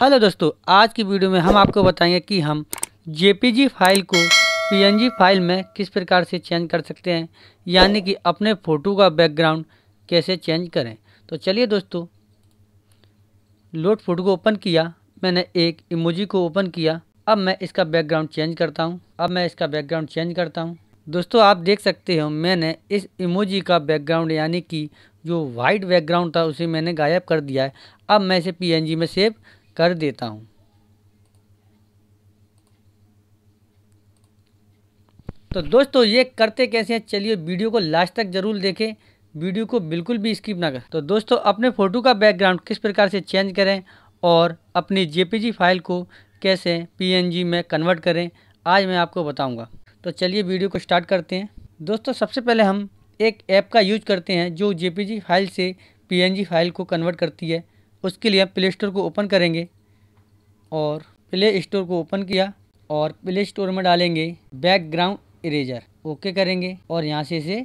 hello दोस्तों आज की वीडियो में हम आपको बताएंगे कि हम जे फाइल को पी फाइल में किस प्रकार से चेंज कर सकते हैं यानी कि अपने फ़ोटो का बैकग्राउंड कैसे चेंज करें तो चलिए दोस्तों लोड फोटो को ओपन किया मैंने एक इमोजी को ओपन किया अब मैं इसका बैकग्राउंड चेंज करता हूँ अब मैं इसका बैकग्राउंड चेंज करता हूँ दोस्तों आप देख सकते हो मैंने इस इमोजी का बैकग्राउंड यानी कि जो वाइट बैकग्राउंड था उसे मैंने गायब कर दिया है अब मैं इसे पीएनजी में सेव कर देता हूँ तो दोस्तों ये करते कैसे हैं चलिए वीडियो को लास्ट तक ज़रूर देखें वीडियो को बिल्कुल भी स्किप ना करें तो दोस्तों अपने फ़ोटो का बैकग्राउंड किस प्रकार से चेंज करें और अपनी जेपीजी फाइल को कैसे पीएनजी में कन्वर्ट करें आज मैं आपको बताऊंगा तो चलिए वीडियो को स्टार्ट करते हैं दोस्तों सबसे पहले हम एक ऐप का यूज करते हैं जो जे फाइल से पी फाइल को कन्वर्ट करती है उसके लिए प्ले स्टोर को ओपन करेंगे और प्ले स्टोर को ओपन किया और प्ले स्टोर में डालेंगे बैकग्राउंड इरेजर ओके करेंगे और यहाँ से इसे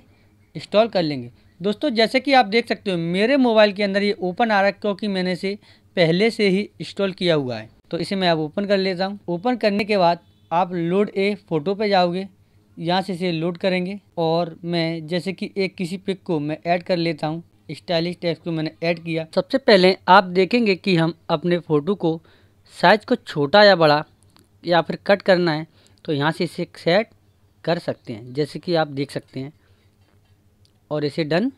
इंस्टॉल कर लेंगे दोस्तों जैसे कि आप देख सकते हो मेरे मोबाइल के अंदर ये ओपन आ रहा है क्योंकि मैंने इसे पहले से ही इंस्टॉल किया हुआ है तो इसे मैं अब ओपन कर लेता हूँ ओपन करने के बाद आप लोड ए फ़ोटो पे जाओगे यहाँ से इसे लोड करेंगे और मैं जैसे कि एक किसी पिक को मैं ऐड कर लेता हूँ स्टाइलिश टैक्स को मैंने ऐड किया सबसे पहले आप देखेंगे कि हम अपने फ़ोटो को साइज़ को छोटा या बड़ा या फिर कट करना है तो यहाँ से इसे सेट कर सकते हैं जैसे कि आप देख सकते हैं और इसे डन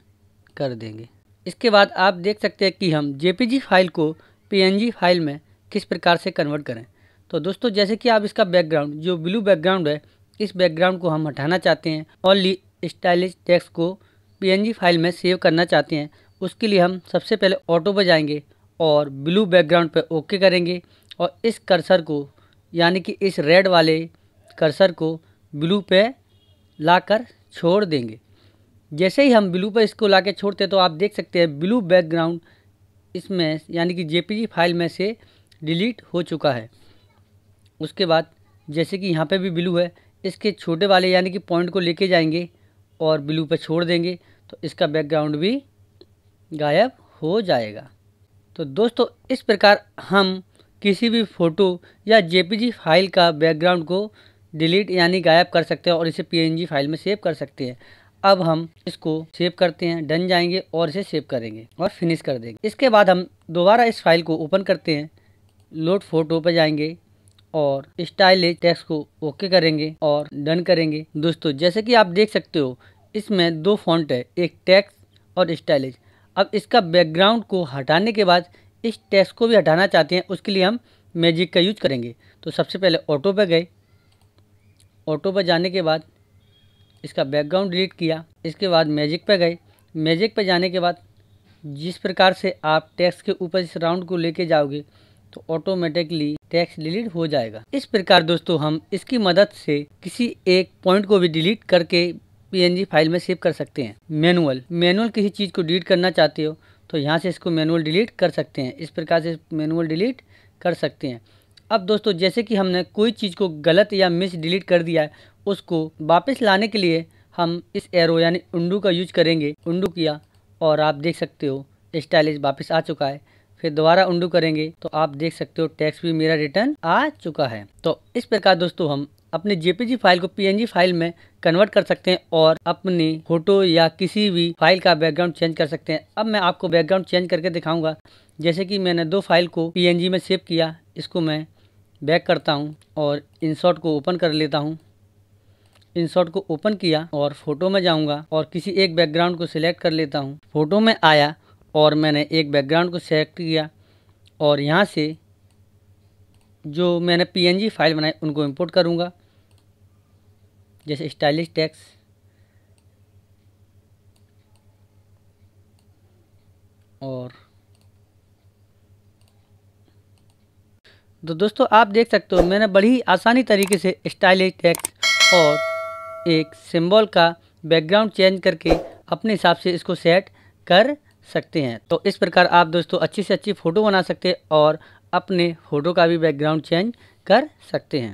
कर देंगे इसके बाद आप देख सकते हैं कि हम जे फाइल को पी फाइल में किस प्रकार से कन्वर्ट करें तो दोस्तों जैसे कि आप इसका बैकग्राउंड जो ब्लू बैकग्राउंड है इस बैकग्राउंड को हम हटाना चाहते हैं ओनली स्टाइलिश टेक्स्ट को पीएनजी फाइल में सेव करना चाहते हैं उसके लिए हम सबसे पहले ऑटो पर जाएंगे और ब्लू बैकग्राउंड पर ओके करेंगे और इस कर्सर को यानी कि इस रेड वाले कर्सर को ब्लू पे लाकर छोड़ देंगे जैसे ही हम ब्लू पर इसको ला छोड़ते हैं तो आप देख सकते हैं ब्लू बैकग्राउंड इसमें यानी कि जे फाइल में से डिलीट हो चुका है उसके बाद जैसे कि यहाँ पे भी ब्लू है इसके छोटे वाले यानी कि पॉइंट को लेके जाएंगे और ब्लू पर छोड़ देंगे तो इसका बैकग्राउंड भी गायब हो जाएगा तो दोस्तों इस प्रकार हम किसी भी फ़ोटो या जे फाइल का बैकग्राउंड को डिलीट यानी गायब कर सकते हैं और इसे पी फाइल में सेव कर सकते हैं अब हम इसको सेव करते हैं डन जाएंगे और इसे सेव करेंगे और फिनिश कर देंगे इसके बाद हम दोबारा इस फाइल को ओपन करते हैं लोड फोटो पर जाएंगे और स्टाइलेज टेक्स्ट को ओके करेंगे और डन करेंगे दोस्तों जैसे कि आप देख सकते हो इसमें दो फॉन्ट है एक टैक्स और स्टाइलिश अब इसका बैकग्राउंड को हटाने के बाद इस टैक्स को भी हटाना चाहते हैं उसके लिए हम मैजिक का यूज करेंगे तो सबसे पहले ऑटो पर गए ऑटो पर जाने के बाद इसका बैकग्राउंड डिलीट किया इसके बाद मैजिक पर गए मैजिक पर जाने के बाद जिस प्रकार से आप टैक्स के ऊपर इस राउंड को लेके जाओगे तो ऑटोमेटिकली टैक्स डिलीट हो जाएगा इस प्रकार दोस्तों हम इसकी मदद से किसी एक पॉइंट को भी डिलीट करके पीएनजी फाइल में सेव कर सकते हैं मैनुअल मैनुअल किसी चीज़ को डिलीट करना चाहते हो तो यहाँ से इसको मैनुअल डिलीट कर सकते हैं इस प्रकार से मैनुअल डिलीट कर सकते हैं अब दोस्तों जैसे कि हमने कोई चीज़ को गलत या मिस डिलीट कर दिया है उसको वापस लाने के लिए हम इस एरो यानी उंडू का यूज करेंगे उंडू किया और आप देख सकते हो स्टाइलिश वापस आ चुका है फिर दोबारा उंडू करेंगे तो आप देख सकते हो टैक्स भी मेरा रिटर्न आ चुका है तो इस प्रकार दोस्तों हम अपने जेपीजी फाइल को पीएनजी फाइल में कन्वर्ट कर सकते हैं और अपनी फोटो या किसी भी फाइल का बैकग्राउंड चेंज कर सकते हैं अब मैं आपको बैकग्राउंड चेंज करके दिखाऊंगा जैसे कि मैंने दो फाइल को पीएनजी में सेव किया इसको मैं बैक करता हूँ और इंसर्ट को ओपन कर लेता हूँ इंसर्ट को ओपन किया और फोटो में जाऊँगा और किसी एक बैकग्राउंड को सिलेक्ट कर लेता हूँ फोटो में आया और मैंने एक बैकग्राउंड को सेलेक्ट किया और यहाँ से जो मैंने पीएनजी फाइल बनाई उनको इंपोर्ट करूँगा जैसे स्टाइलिश टैक्स और तो दोस्तों आप देख सकते हो मैंने बड़ी आसानी तरीके से स्टाइलिश टैक्स और एक सिंबल का बैकग्राउंड चेंज करके अपने हिसाब से इसको सेट कर सकते हैं तो इस प्रकार आप दोस्तों अच्छी से अच्छी फ़ोटो बना सकते हैं और अपने फ़ोटो का भी बैकग्राउंड चेंज कर सकते हैं